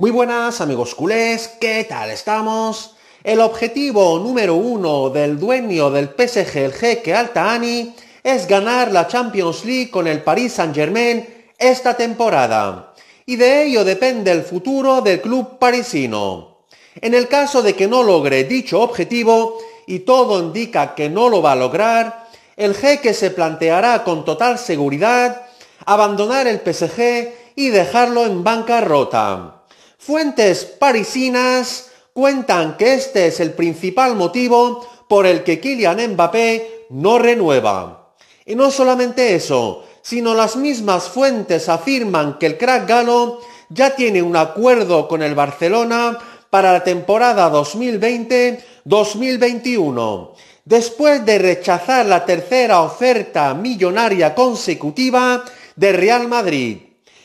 Muy buenas amigos culés, ¿qué tal estamos? El objetivo número uno del dueño del PSG, el jeque Altaani, es ganar la Champions League con el Paris Saint-Germain esta temporada. Y de ello depende el futuro del club parisino. En el caso de que no logre dicho objetivo, y todo indica que no lo va a lograr, el jeque se planteará con total seguridad abandonar el PSG y dejarlo en bancarrota. Fuentes parisinas cuentan que este es el principal motivo por el que Kylian Mbappé no renueva. Y no solamente eso, sino las mismas fuentes afirman que el crack galo ya tiene un acuerdo con el Barcelona para la temporada 2020-2021. Después de rechazar la tercera oferta millonaria consecutiva de Real Madrid.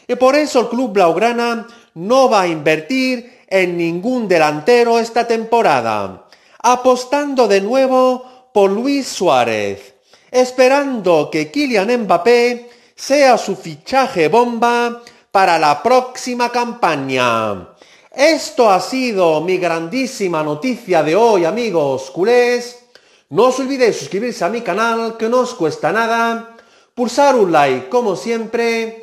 Y por eso el club blaugrana no va a invertir en ningún delantero esta temporada, apostando de nuevo por Luis Suárez, esperando que Kylian Mbappé sea su fichaje bomba para la próxima campaña. Esto ha sido mi grandísima noticia de hoy, amigos culés. No os olvidéis suscribirse a mi canal, que no os cuesta nada. Pulsar un like, como siempre